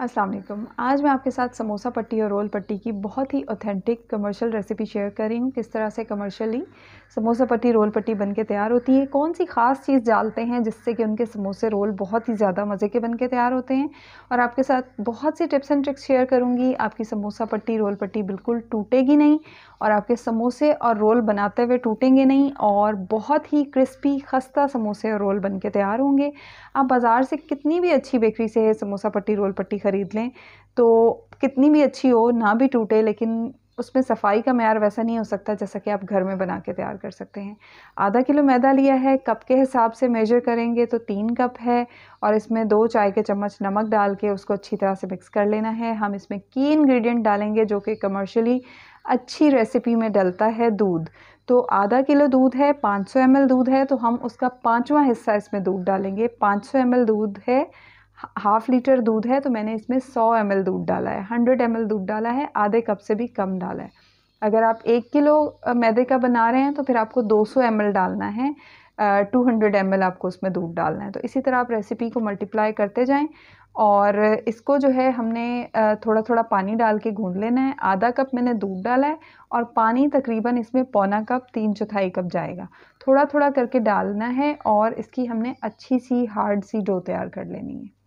अस्सलाम वालेकुम आज मैं आपके साथ समोसा पट्टी और रोल पट्टी की बहुत ही ऑथेंटिक कमर्शियल रेसिपी शेयर कर रही हूँ किस तरह से कमर्शियली समोसा पट्टी रोल पट्टी बन के तैयार होती है कौन सी ख़ास चीज़ डालते हैं जिससे कि उनके समोसे रोल बहुत ही ज़्यादा मज़े के बन के तैयार होते हैं और आपके साथ बहुत सी टिप्स एंड ट्रिक्स शेयर करूँगी आपकी समोसा पट्टी रोल पट्टी बिल्कुल टूटेगी नहीं और आपके समोसे और रोल बनाते हुए टूटेंगे नहीं और बहुत ही क्रिस्पी खस्ता समोसे और रोल बन के तैयार होंगे आप बाज़ार से कितनी भी अच्छी बेकरी से समोसा पट्टी रोल पट्टी ख़रीद लें तो कितनी भी अच्छी हो ना भी टूटे लेकिन उसमें सफाई का मैार वैसा नहीं हो सकता जैसा कि आप घर में बना के तैयार कर सकते हैं आधा किलो मैदा लिया है कप के हिसाब से मेजर करेंगे तो तीन कप है और इसमें दो चाय के चम्मच नमक डाल के उसको अच्छी तरह से मिक्स कर लेना है हम इसमें की इन्ग्रीडियंट डालेंगे जो कि कमर्शली अच्छी रेसिपी में डलता है दूध तो आधा किलो दूध है 500 सौ दूध है तो हम उसका पाँचवा हिस्सा इसमें दूध डालेंगे 500 सौ दूध है हाफ लीटर दूध है तो मैंने इसमें 100 एम दूध डाला है 100 एम दूध डाला है आधे कप से भी कम डाला है अगर आप एक किलो मैदे का बना रहे हैं तो फिर आपको 200 एम डालना है टू हंड्रेड एम आपको उसमें दूध डालना है तो इसी तरह आप रेसिपी को मल्टीप्लाई करते जाएं और इसको जो है हमने थोड़ा थोड़ा पानी डाल के गूँध लेना है आधा कप मैंने दूध डाला है और पानी तकरीबन इसमें पौना कप तीन चौथाई कप जाएगा थोड़ा थोड़ा करके डालना है और इसकी हमने अच्छी सी हार्ड सी डो तैयार कर लेनी है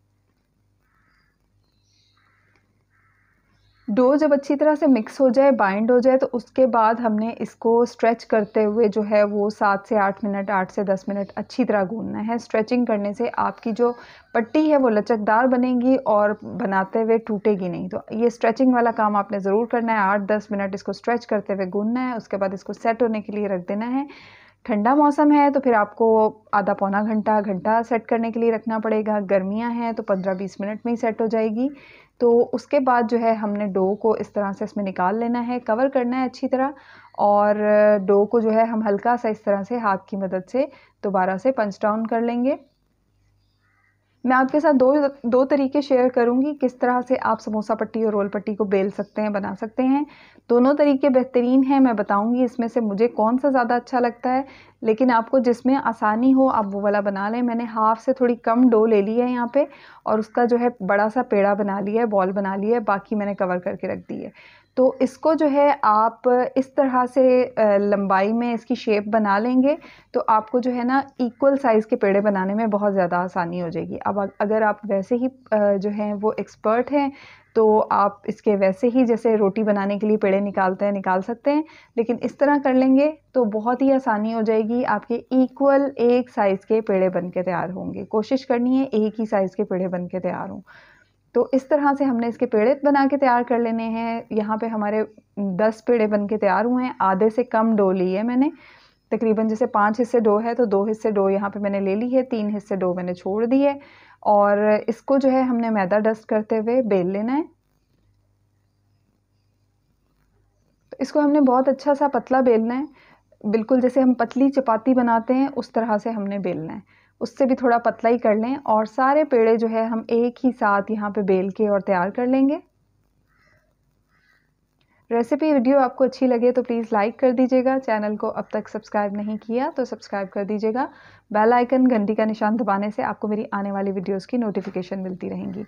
डो जब अच्छी तरह से मिक्स हो जाए बाइंड हो जाए तो उसके बाद हमने इसको स्ट्रेच करते हुए जो है वो सात से आठ मिनट आठ से दस मिनट अच्छी तरह गूंदना है स्ट्रेचिंग करने से आपकी जो पट्टी है वो लचकदार बनेगी और बनाते हुए टूटेगी नहीं तो ये स्ट्रेचिंग वाला काम आपने ज़रूर करना है आठ दस मिनट इसको स्ट्रेच करते हुए गूंदना है उसके बाद इसको सेट होने के लिए रख देना है ठंडा मौसम है तो फिर आपको आधा पौना घंटा घंटा सेट करने के लिए रखना पड़ेगा गर्मियाँ हैं तो पंद्रह बीस मिनट में ही सेट हो जाएगी तो उसके बाद जो है हमने डो को इस तरह से इसमें निकाल लेना है कवर करना है अच्छी तरह और डो को जो है हम हल्का सा इस तरह से हाथ की मदद से दोबारा से पंच डाउन कर लेंगे मैं आपके साथ दो दो तरीके शेयर करूंगी किस तरह से आप समोसा पट्टी और रोल पट्टी को बेल सकते हैं बना सकते हैं दोनों तरीके बेहतरीन हैं मैं बताऊंगी इसमें से मुझे कौन सा ज़्यादा अच्छा लगता है लेकिन आपको जिसमें आसानी हो आप वो वाला बना लें मैंने हाफ़ से थोड़ी कम डो ले ली है यहाँ पर और उसका जो है बड़ा सा पेड़ा बना लिया है बॉल बना लिया है बाकी मैंने कवर करके रख दी है तो इसको जो है आप इस तरह से लंबाई में इसकी शेप बना लेंगे तो आपको जो है ना इक्वल साइज़ के पेड़े बनाने में बहुत ज़्यादा आसानी हो जाएगी अब अगर आप वैसे ही जो हैं वो एक्सपर्ट हैं तो आप इसके वैसे ही जैसे रोटी बनाने के लिए पेड़े निकालते हैं निकाल सकते हैं लेकिन इस तरह कर लेंगे तो बहुत ही आसानी हो जाएगी आपके इक्वल एक साइज़ के पेड़े बन के तैयार होंगे कोशिश करनी है एक ही साइज़ के पेड़े बन के तैयार हों तो इस तरह से हमने इसके पेड़े बना के तैयार कर लेने हैं यहाँ पे हमारे दस पेड़े बन के तैयार हुए हैं आधे से कम डो ली है मैंने तकरीबन जैसे पाँच हिस्से डो है तो दो हिस्से डो यहाँ पे मैंने ले ली है तीन हिस्से डो मैंने छोड़ दिए और इसको जो है हमने मैदा डस्ट करते हुए बेल लेना है तो इसको हमने बहुत अच्छा सा पतला बेलना है बिल्कुल जैसे हम पतली चपाती बनाते हैं उस तरह से हमने बेलना है उससे भी थोड़ा पतला ही कर लें और सारे पेड़े जो है हम एक ही साथ यहाँ पे बेल के और तैयार कर लेंगे रेसिपी वीडियो आपको अच्छी लगे तो प्लीज़ लाइक कर दीजिएगा चैनल को अब तक सब्सक्राइब नहीं किया तो सब्सक्राइब कर दीजिएगा बेल आइकन घंटी का निशान दबाने से आपको मेरी आने वाली वीडियोस की नोटिफिकेशन मिलती रहेंगी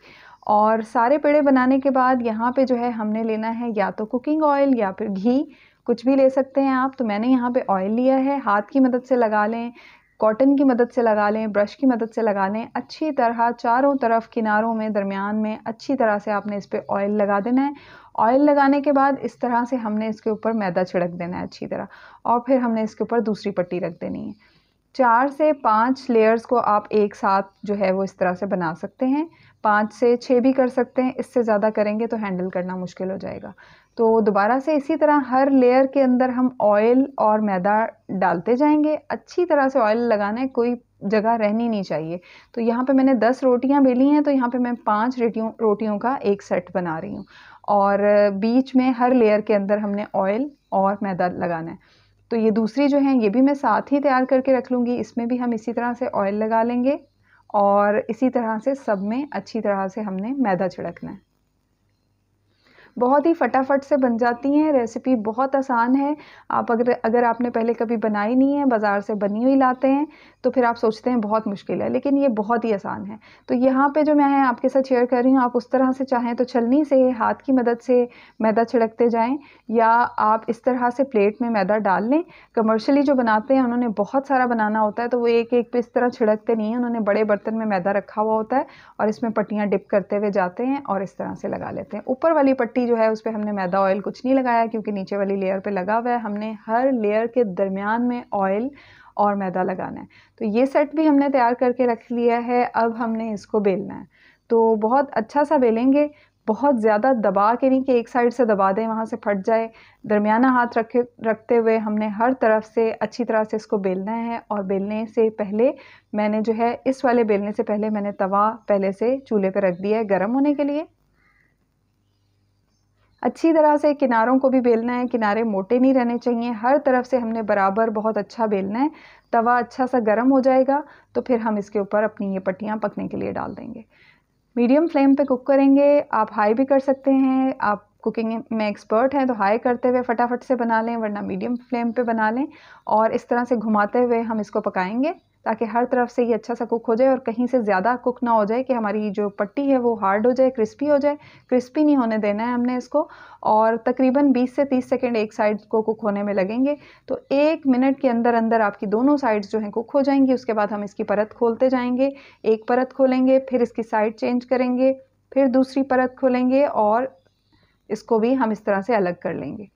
और सारे पेड़े बनाने के बाद यहाँ पे जो है हमने लेना है या तो कुकिंग ऑयल या फिर घी कुछ भी ले सकते हैं आप तो मैंने यहाँ पर ऑयल लिया है हाथ की मदद से लगा लें कॉटन की मदद से लगा लें ब्रश की मदद से लगा लें अच्छी तरह चारों तरफ किनारों में दरमियान में अच्छी तरह से आपने इस पर ऑयल लगा देना है ऑयल लगाने के बाद इस तरह से हमने इसके ऊपर मैदा छिड़क देना है अच्छी तरह और फिर हमने इसके ऊपर दूसरी पट्टी रख देनी है चार से पाँच लेयर्स को आप एक साथ जो है वो इस तरह से बना सकते हैं पाँच से छः भी कर सकते हैं इससे ज़्यादा करेंगे तो हैंडल करना मुश्किल हो जाएगा तो दोबारा से इसी तरह हर लेयर के अंदर हम ऑयल और मैदा डालते जाएंगे अच्छी तरह से ऑयल लगाना है कोई जगह रहनी नहीं चाहिए तो यहाँ पे मैंने दस रोटियाँ बेली हैं तो यहाँ पे मैं पाँच रेटियों रोटियों का एक सेट बना रही हूँ और बीच में हर लेयर के अंदर हमने ऑयल और मैदा लगाना है तो ये दूसरी जो है ये भी मैं साथ ही तैयार करके रख लूँगी इसमें भी हम इसी तरह से ऑयल लगा लेंगे और इसी तरह से सब में अच्छी तरह से हमने मैदा छिड़कना है बहुत ही फटाफट से बन जाती हैं रेसिपी बहुत आसान है आप अगर अगर आपने पहले कभी बनाई नहीं है बाज़ार से बनी हुई लाते हैं तो फिर आप सोचते हैं बहुत मुश्किल है लेकिन ये बहुत ही आसान है तो यहाँ पे जो मैं आपके साथ शेयर कर रही हूँ आप उस तरह से चाहें तो छलनी से हाथ की मदद से मैदा छिड़कते जाएँ या आप इस तरह से प्लेट में मैदा डाल लें कमर्शली जो बनाते हैं उन्होंने बहुत सारा बनाना होता है तो वो एक एक पे इस तरह छिड़कते नहीं हैं उन्होंने बड़े बर्तन में मैदा रखा हुआ होता है और इसमें पट्टियाँ डिप करते हुए जाते हैं और इस तरह से लगा लेते हैं ऊपर वाली पट्टी भी जो है उस पर हमने मैदा ऑयल कुछ नहीं लगाया क्योंकि नीचे वाली लेयर पे लगा हुआ है हमने हर लेयर के दरमियान में ऑयल और मैदा लगाना है तो ये सेट भी हमने तैयार करके रख लिया है अब हमने इसको बेलना है तो बहुत अच्छा सा बेलेंगे बहुत ज़्यादा दबा के नहीं कि एक साइड से दबा दें वहाँ से फट जाए दरमियाना हाथ रखे रखते हुए हमने हर तरफ से अच्छी तरह से इसको बेलना है और बेलने से पहले मैंने जो है इस वाले बेलने से पहले मैंने तवा पहले से चूल्हे पर रख दिया है गर्म होने के लिए अच्छी तरह से किनारों को भी बेलना है किनारे मोटे नहीं रहने चाहिए हर तरफ से हमने बराबर बहुत अच्छा बेलना है तवा अच्छा सा गर्म हो जाएगा तो फिर हम इसके ऊपर अपनी ये पट्टियाँ पकने के लिए डाल देंगे मीडियम फ्लेम पे कुक करेंगे आप हाई भी कर सकते हैं आप कुकिंग में एक्सपर्ट हैं तो हाई करते हुए फटाफट से बना लें वरना मीडियम फ्लेम पे बना लें और इस तरह से घुमाते हुए हम इसको पकाएंगे ताकि हर तरफ से ये अच्छा सा कुक हो जाए और कहीं से ज़्यादा कुक ना हो जाए कि हमारी जो पट्टी है वो हार्ड हो जाए क्रिस्पी हो जाए क्रिस्पी नहीं होने देना है हमने इसको और तकरीबन 20 से 30 सेकेंड एक साइड को कुक होने में लगेंगे तो एक मिनट के अंदर अंदर आपकी दोनों साइड्स जो हैं कुक हो जाएंगी उसके बाद हम इसकी परत खोलते जाएंगे एक परत खोलेंगे फिर इसकी साइड चेंज करेंगे फिर दूसरी परत खोलेंगे और इसको भी हम इस तरह से अलग कर लेंगे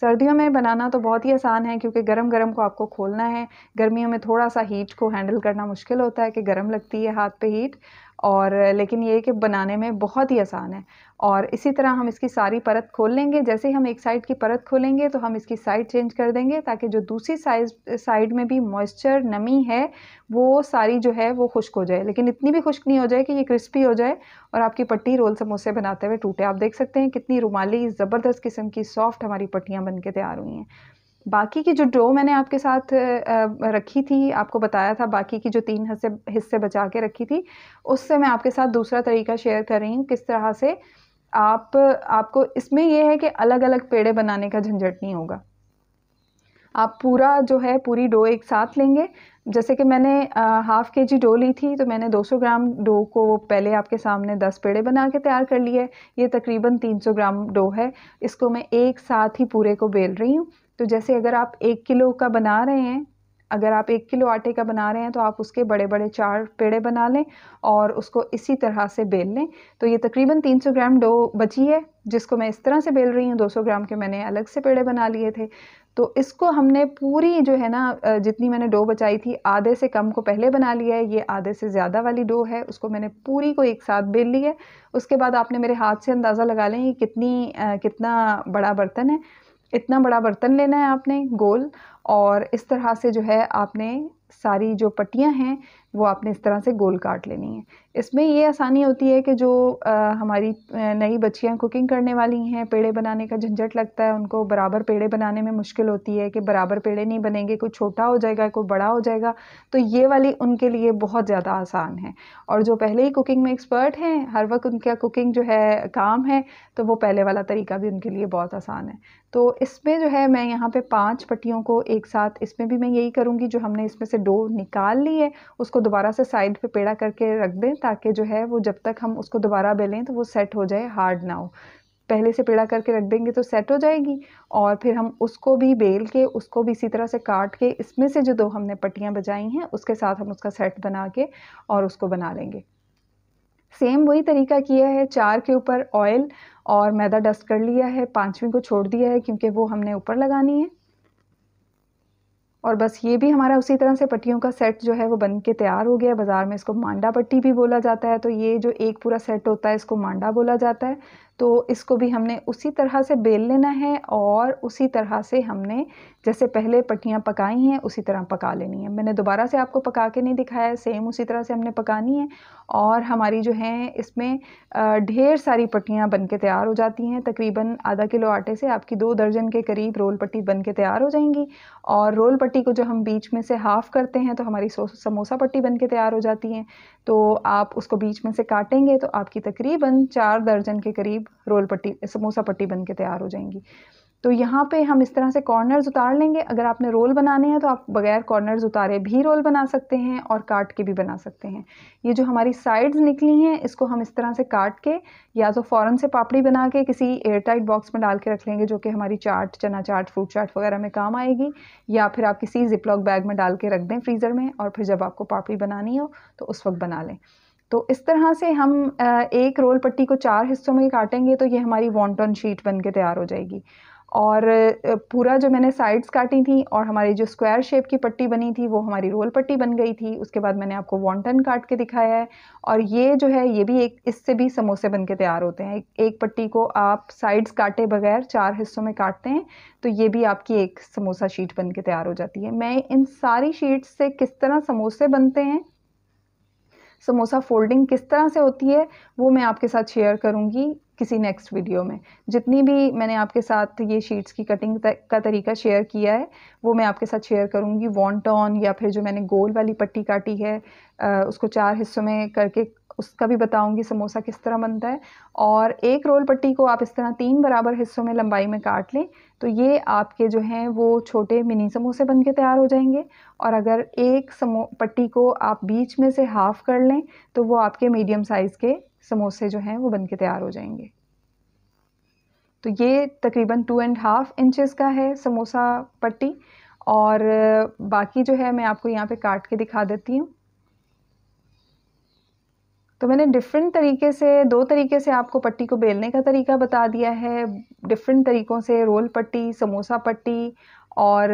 सर्दियों में बनाना तो बहुत ही आसान है क्योंकि गरम गरम को आपको खोलना है गर्मियों में थोड़ा सा हीट को हैंडल करना मुश्किल होता है कि गर्म लगती है हाथ पे हीट और लेकिन ये कि बनाने में बहुत ही आसान है और इसी तरह हम इसकी सारी परत खोल लेंगे जैसे ही हम एक साइड की परत खोलेंगे तो हम इसकी साइड चेंज कर देंगे ताकि जो दूसरी साइज साइड में भी मॉइस्चर नमी है वो सारी जो है वो खुश्क हो जाए लेकिन इतनी भी खुश्क नहीं हो जाए कि ये क्रिस्पी हो जाए और आपकी पट्टी रोल समोसे बनाते हुए टूटे आप देख सकते हैं कितनी रुमाली ज़बरदस्त किस्म की सॉफ्ट हमारी पट्टियाँ बन के तैयार हुई हैं बाकी की जो डो मैंने आपके साथ रखी थी आपको बताया था बाकी की जो तीन हिस्से हिस्से बचा के रखी थी उससे मैं आपके साथ दूसरा तरीका शेयर कर रही हूँ किस तरह से आप आपको इसमें यह है कि अलग अलग पेड़े बनाने का झंझट नहीं होगा आप पूरा जो है पूरी डो एक साथ लेंगे जैसे कि मैंने हाफ़ के जी डो ली थी तो मैंने 200 ग्राम डो को पहले आपके सामने 10 पेड़े बना के तैयार कर लिए ये तकरीबन 300 ग्राम डो है इसको मैं एक साथ ही पूरे को बेल रही हूँ तो जैसे अगर आप एक किलो का बना रहे हैं अगर आप एक किलो आटे का बना रहे हैं तो आप उसके बड़े बड़े चार पेड़े बना लें और उसको इसी तरह से बेल लें तो ये तकरीबन 300 ग्राम डो बची है जिसको मैं इस तरह से बेल रही हूँ 200 ग्राम के मैंने अलग से पेड़े बना लिए थे तो इसको हमने पूरी जो है ना जितनी मैंने डो बचाई थी आधे से कम को पहले बना लिया है ये आधे से ज़्यादा वाली डो है उसको मैंने पूरी को एक साथ बेल लिया है उसके बाद आपने मेरे हाथ से अंदाज़ा लगा लें कितनी कितना बड़ा बर्तन है इतना बड़ा बर्तन लेना है आपने गोल और इस तरह से जो है आपने सारी जो पट्टियाँ हैं वो आपने इस तरह से गोल काट लेनी है इसमें ये आसानी होती है कि जो हमारी नई बच्चियाँ कुकिंग करने वाली हैं पेड़े बनाने का झंझट लगता है उनको बराबर पेड़े बनाने में मुश्किल होती है कि बराबर पेड़े नहीं बनेंगे कोई छोटा हो जाएगा कोई बड़ा हो जाएगा तो ये वाली उनके लिए बहुत ज़्यादा आसान है और जो पहले ही कुकिंग में एक्सपर्ट हैं हर वक्त उनका कुकिंग जो है काम है तो वो पहले वाला तरीका भी उनके लिए बहुत आसान है तो इसमें जो है मैं यहाँ पे पांच पट्टियों को एक साथ इसमें भी मैं यही करूँगी जो हमने इसमें से डो निकाल ली है उसको दोबारा से साइड पे पेड़ा करके रख दें ताकि जो है वो जब तक हम उसको दोबारा बेलें तो वो सेट हो जाए हार्ड ना हो पहले से पेड़ा करके रख देंगे तो सेट हो जाएगी और फिर हम उसको भी बेल के उसको भी इसी तरह से काट के इसमें से जो दो हमने पट्टियाँ बजाई हैं उसके साथ हम उसका सेट बना के और उसको बना लेंगे सेम वही तरीका किया है चार के ऊपर ऑयल और मैदा डस्ट कर लिया है पाँचवीं को छोड़ दिया है क्योंकि वो हमने ऊपर लगानी है और बस ये भी हमारा उसी तरह से पट्टियों का सेट जो है वो बन के तैयार हो गया बाज़ार में इसको मांडा पट्टी भी बोला जाता है तो ये जो एक पूरा सेट होता है इसको मांडा बोला जाता है तो इसको भी हमने उसी तरह से बेल लेना है और उसी तरह से हमने जैसे पहले पट्टियाँ पकाई हैं उसी तरह पका लेनी है मैंने दोबारा से आपको पका के नहीं दिखाया सेम उसी तरह से हमने पकानी है और हमारी जो है इसमें ढेर सारी पट्टियाँ बन के तैयार हो जाती हैं तकरीबन आधा किलो आटे से आपकी दो दर्जन के करीब रोल पट्टी बन के तैयार हो जाएंगी और रोल पट्टी को जो हम बीच में से हाफ़ करते हैं तो हमारी समोसा पट्टी बन के तैयार हो जाती हैं तो आप उसको बीच में से काटेंगे तो आपकी तकरीबन चार दर्जन के करीब रोल पट्टी समोसा पट्टी बन के तैयार हो जाएंगी तो यहाँ पे हम इस तरह से कॉर्नर्स उतार लेंगे अगर आपने रोल बनाने हैं तो आप बगैर कॉर्नर्स उतारे भी रोल बना सकते हैं और काट के भी बना सकते हैं ये जो हमारी साइड्स निकली हैं इसको हम इस तरह से काट के या तो फ़ौरन से पापड़ी बना के किसी एयरटाइट बॉक्स में डाल के रख लेंगे जो कि हमारी चाट चना चाट फ्रूट चाट वगैरह में काम आएगी या फिर आप किसी जिपलॉक बैग में डाल के रख दें फ्रीज़र में और फिर जब आपको पापड़ी बनानी हो तो उस वक्त बना लें तो इस तरह से हम एक रोल पट्टी को चार हिस्सों में काटेंगे तो ये हमारी वॉन्टन शीट बन के तैयार हो जाएगी और पूरा जो मैंने साइड्स काटी थी और हमारी जो स्क्वायर शेप की पट्टी बनी थी वो हमारी रोल पट्टी बन गई थी उसके बाद मैंने आपको वॉन्टन काट के दिखाया है और ये जो है ये भी एक इससे भी समोसे बन के तैयार होते हैं एक पट्टी को आप साइड्स काटे बगैर चार हिस्सों में काटते हैं तो ये भी आपकी एक समोसा शीट बन के तैयार हो जाती है मैं इन सारी शीट्स से किस तरह समोसे बनते हैं समोसा फोल्डिंग किस तरह से होती है वो मैं आपके साथ शेयर करूँगी किसी नेक्स्ट वीडियो में जितनी भी मैंने आपके साथ ये शीट्स की कटिंग का तरीका शेयर किया है वो मैं आपके साथ शेयर करूँगी वॉन्टॉन या फिर जो मैंने गोल वाली पट्टी काटी है उसको चार हिस्सों में करके उसका भी बताऊंगी समोसा किस तरह बनता है और एक रोल पट्टी को आप इस तरह तीन बराबर हिस्सों में लंबाई में काट लें तो ये आपके जो हैं वो छोटे मिनी समोसे बन के तैयार हो जाएंगे और अगर एक समो पट्टी को आप बीच में से हाफ़ कर लें तो वो आपके मीडियम साइज़ के समोसे जो हैं वो बन के तैयार हो जाएंगे तो ये तकरीबन टू एंड हाफ़ इंचज़ का है समोसा पट्टी और बाकी जो है मैं आपको यहाँ पे काट के दिखा देती हूँ तो मैंने डिफरेंट तरीके से दो तरीके से आपको पट्टी को बेलने का तरीका बता दिया है डिफरेंट तरीक़ों से रोल पट्टी समोसा पट्टी और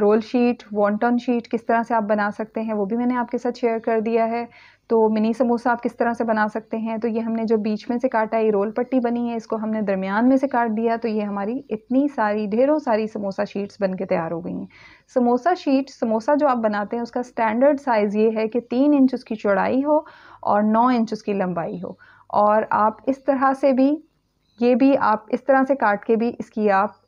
रोल शीट वॉन्टन शीट किस तरह से आप बना सकते हैं वो भी मैंने आपके साथ शेयर कर दिया है तो मिनी समोसा आप किस तरह से बना सकते हैं तो ये हमने जो बीच में से काटा ये रोल पट्टी बनी है इसको हमने दरमियान में से काट दिया तो ये हमारी इतनी सारी ढेरों सारी समोसा शीट्स बन के तैयार हो गई हैं समोसा शीट समोसा जो आप बनाते हैं उसका स्टैंडर्ड साइज़ ये है कि तीन इंच उसकी चौड़ाई हो और नौ इंच उसकी लंबाई हो और आप इस तरह से भी ये भी आप इस तरह से काट के भी इसकी आप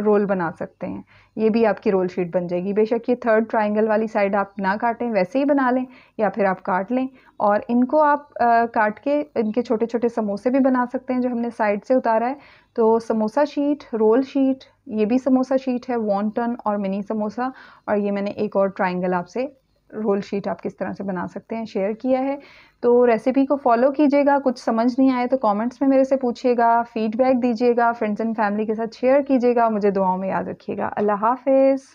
रोल बना सकते हैं ये भी आपकी रोल शीट बन जाएगी बेशक ये थर्ड ट्राइंगल वाली साइड आप ना काटें वैसे ही बना लें या फिर आप काट लें और इनको आप आ, काट के इनके छोटे छोटे समोसे भी बना सकते हैं जो हमने साइड से उतारा है तो समोसा शीट रोल शीट ये भी समोसा शीट है वॉन्टन और मिनी समोसा और ये मैंने एक और ट्राइंगल आपसे रोल शीट आप किस तरह से बना सकते हैं शेयर किया है तो रेसिपी को फॉलो कीजिएगा कुछ समझ नहीं आए तो कमेंट्स में मेरे से पूछिएगा फीडबैक दीजिएगा फ्रेंड्स एंड फैमिली के साथ शेयर कीजिएगा मुझे दुआओं में याद रखिएगा अल्लाह हाफिज़